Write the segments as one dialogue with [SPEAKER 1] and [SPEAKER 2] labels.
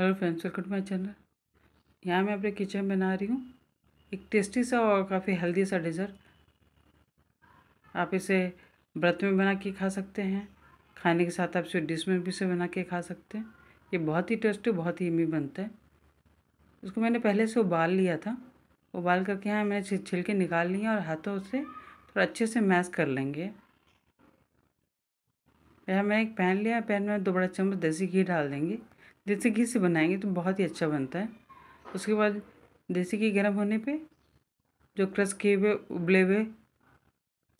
[SPEAKER 1] hello friends welcome to my channel यहाँ मैं अपने किचन में बना रही हूँ एक टेस्टी सा और काफ़ी हेल्दी सा डिज़र्ट आप इसे व्रत में बना के खा सकते हैं खाने के साथ आप स्वीट डिश में भी इसे बना के खा सकते हैं ये बहुत ही टेस्टी बहुत ही यमी बनता है उसको मैंने पहले से उबाल लिया था उबाल करके यहाँ मैंने छिलके निकाल लिया और हाथों से थोड़ा अच्छे से मैश कर लेंगे यहाँ मैं एक पैन लिया पैन में दो बड़ा चम्मच देसी घी डाल देंगे देसी घी से बनाएंगे तो बहुत ही अच्छा बनता है उसके बाद देसी घी गर्म होने पे जो क्रश किए हुए उबले हुए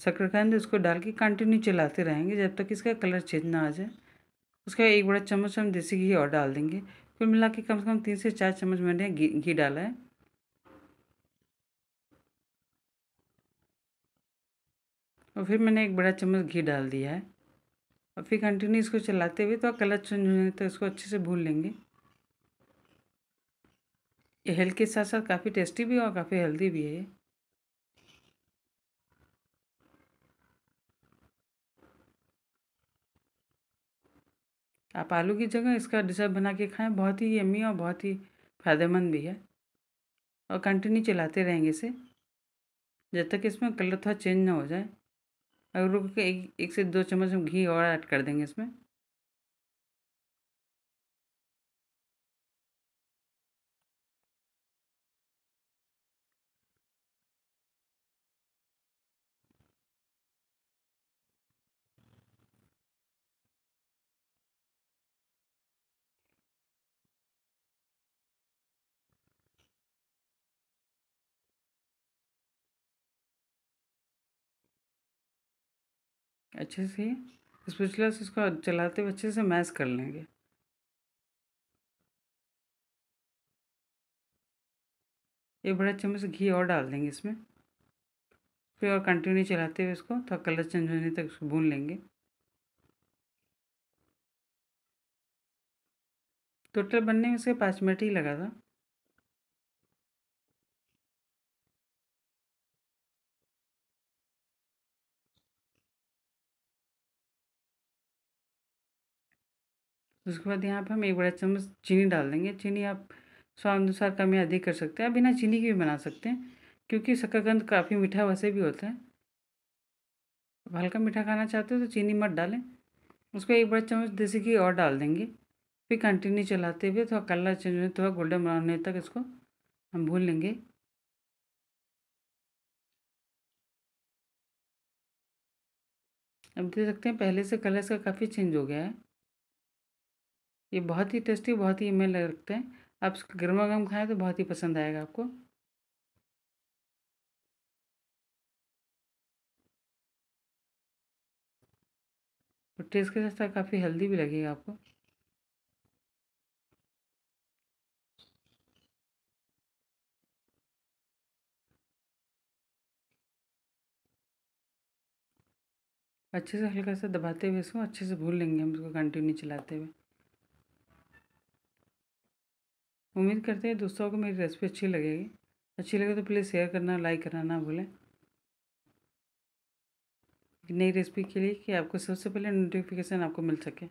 [SPEAKER 1] शक्करकंद उसको डाल के कंटिन्यू चलाते रहेंगे जब तक इसका कलर चेंज ना आ जाए उसका एक बड़ा चम्मच हम देसी घी और डाल देंगे कुल मिला के कम से कम तीन से चार चम्मच मैंने घी घी डाला है और फिर मैंने एक बड़ा चम्मच घी डाल दिया है और फिर कंटिन्यू इसको चलाते हुए तो कलर चेंज हो जाए तो इसको अच्छे से भून लेंगे ये हेल्थ के साथ साथ काफ़ी टेस्टी भी और काफ़ी हेल्दी भी है आप आलू की जगह इसका डिशर बना के खाएं बहुत ही यमी और बहुत ही फ़ायदेमंद भी है और कंटिन्यू चलाते रहेंगे इसे जब तक इसमें कलर थोड़ा चेंज ना हो जाए अगर रुक के एक, एक से दो चम्मच हम घी और ऐड कर देंगे इसमें अच्छे से स्पेशला से इसको चलाते हुए अच्छे से मैश कर लेंगे एक बड़ा चम्मच घी और डाल देंगे इसमें फिर और कंटिन्यू चलाते हुए इसको थोड़ा कलर चेंज होने तक इसको भून लेंगे टोटल बनने में से
[SPEAKER 2] पाँच मिनट ही लगा था
[SPEAKER 1] उसके बाद यहाँ पर हम एक बड़ा चम्मच चीनी डाल देंगे चीनी आप स्वाद अनुसार कम या अधिक कर सकते हैं आप बिना चीनी के भी बना सकते हैं क्योंकि शक्करकंद काफ़ी मीठा वैसे भी होता है हल्का मीठा खाना चाहते हो तो चीनी मत डालें उसको एक बड़ा चम्मच देसी घी और डाल देंगे फिर कंटिन्यू चलाते हुए थोड़ा कलर चेंज होने थोड़ा गोल्डन ब्राउन होने तक इसको हम भून लेंगे अब देख सकते हैं पहले से कलर इसका काफ़ी चेंज हो गया है ये बहुत ही टेस्टी बहुत ही मेल लगते हैं आप इसको गर्मा गर्म खाएँ तो बहुत ही पसंद आएगा आपको
[SPEAKER 2] और टेस्ट के साथ काफ़ी हेल्दी भी लगेगा आपको
[SPEAKER 1] अच्छे से हल्का सा दबाते हुए इसको अच्छे से भूल लेंगे हम इसको कंटिन्यू चलाते हुए उम्मीद करते हैं दोस्तों को मेरी रेसिपी अच्छी लगेगी अच्छी लगे तो प्लीज़ शेयर करना लाइक करना ना भूलें नई रेसिपी के लिए कि आपको सबसे पहले नोटिफिकेशन आपको मिल सके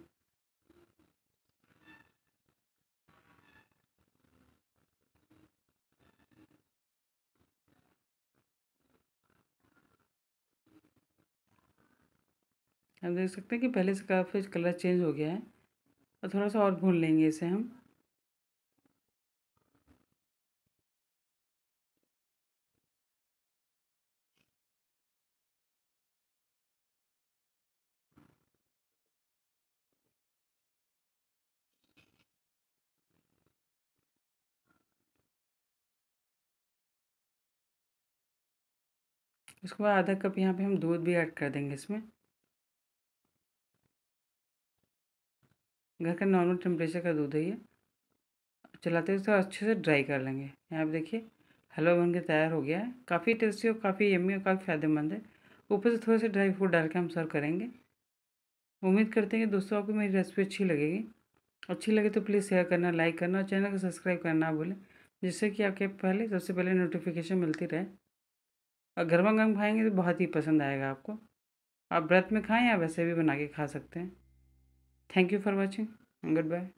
[SPEAKER 1] आप देख सकते हैं कि पहले से काफ़ी कलर चेंज हो गया है और थोड़ा सा और भून लेंगे इसे हम उसके बाद आधा कप यहाँ पे हम दूध भी ऐड कर देंगे इसमें घर का नॉर्मल टेम्परेचर का दूध है ये चलाते हुए तो अच्छे से ड्राई कर लेंगे यहाँ पे देखिए हलवा बन के तैयार हो गया है काफ़ी टेस्टी और काफ़ी यमी और काफ़ी फ़ायदेमंद है ऊपर से थोड़े से ड्राई फ्रूट डाल के हम सर्व करेंगे उम्मीद करते हैं कि दोस्तों आपको मेरी रेसिपी अच्छी लगेगी अच्छी लगे तो प्लीज़ शेयर करना लाइक करना और चैनल को सब्सक्राइब करना ना भूलें जिससे कि आपके पहले सबसे पहले नोटिफिकेशन मिलती रहे और गर्मा गर्म खाएंगे तो बहुत ही पसंद आएगा आपको आप व्रत में खाएं या वैसे भी बना के खा सकते हैं thank you for watching good bye